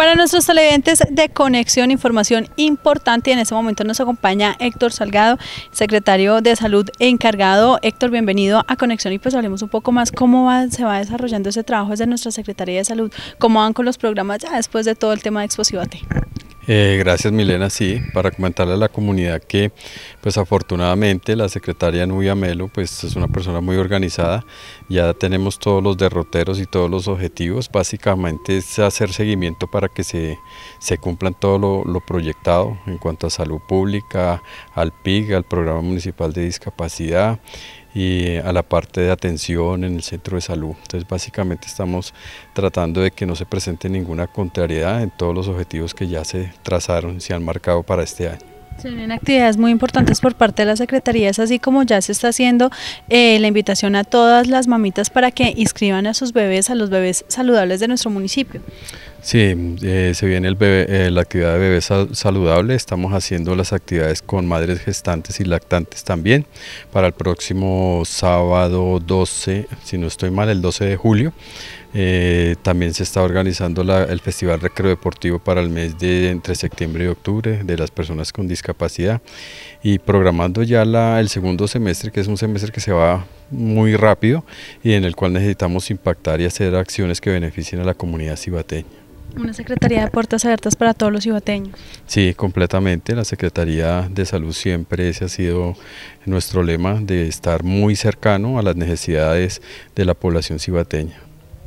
Para nuestros televidentes de Conexión, información importante. En este momento nos acompaña Héctor Salgado, secretario de Salud encargado. Héctor, bienvenido a Conexión y pues hablemos un poco más cómo se va desarrollando ese trabajo desde nuestra Secretaría de Salud, cómo van con los programas ya después de todo el tema de Exposivate. Eh, gracias Milena, sí, para comentarle a la comunidad que pues afortunadamente la secretaria Nubia Melo pues es una persona muy organizada, ya tenemos todos los derroteros y todos los objetivos, básicamente es hacer seguimiento para que se, se cumplan todo lo proyectado en cuanto a salud pública, al PIG, al Programa Municipal de Discapacidad, y a la parte de atención en el centro de salud. Entonces básicamente estamos tratando de que no se presente ninguna contrariedad en todos los objetivos que ya se trazaron, se han marcado para este año. Se vienen actividades muy importantes por parte de las secretarías, así como ya se está haciendo eh, la invitación a todas las mamitas para que inscriban a sus bebés, a los bebés saludables de nuestro municipio. Sí, eh, se viene el eh, la actividad de bebés saludable. Estamos haciendo las actividades con madres gestantes y lactantes también para el próximo sábado 12, si no estoy mal, el 12 de julio. Eh, también se está organizando el Festival Recreo Deportivo para el mes de entre septiembre y octubre de las personas con discapacidad y programando ya el segundo semestre, que es un semestre que se va muy rápido y en el cual necesitamos impactar y hacer acciones que beneficien a la comunidad cibateña. Una Secretaría de Puertas Abiertas para todos los cibateños. Sí, completamente. La Secretaría de Salud siempre ese ha sido nuestro lema de estar muy cercano a las necesidades de la población cibateña.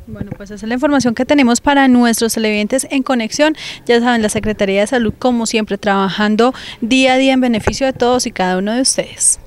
Bueno, pues esa es la información que tenemos para nuestros televidentes en conexión. Ya saben, la Secretaría de Salud, como siempre, trabajando día a día en beneficio de todos y cada uno de ustedes.